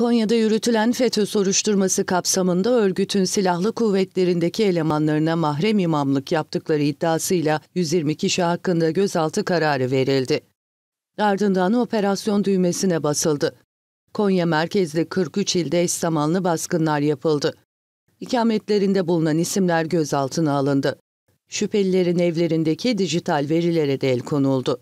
Konya'da yürütülen FETÖ soruşturması kapsamında örgütün silahlı kuvvetlerindeki elemanlarına mahrem imamlık yaptıkları iddiasıyla 120 kişi hakkında gözaltı kararı verildi. Ardından operasyon düğmesine basıldı. Konya merkezli 43 ilde eş zamanlı baskınlar yapıldı. İkametlerinde bulunan isimler gözaltına alındı. Şüphelilerin evlerindeki dijital verilere de el konuldu.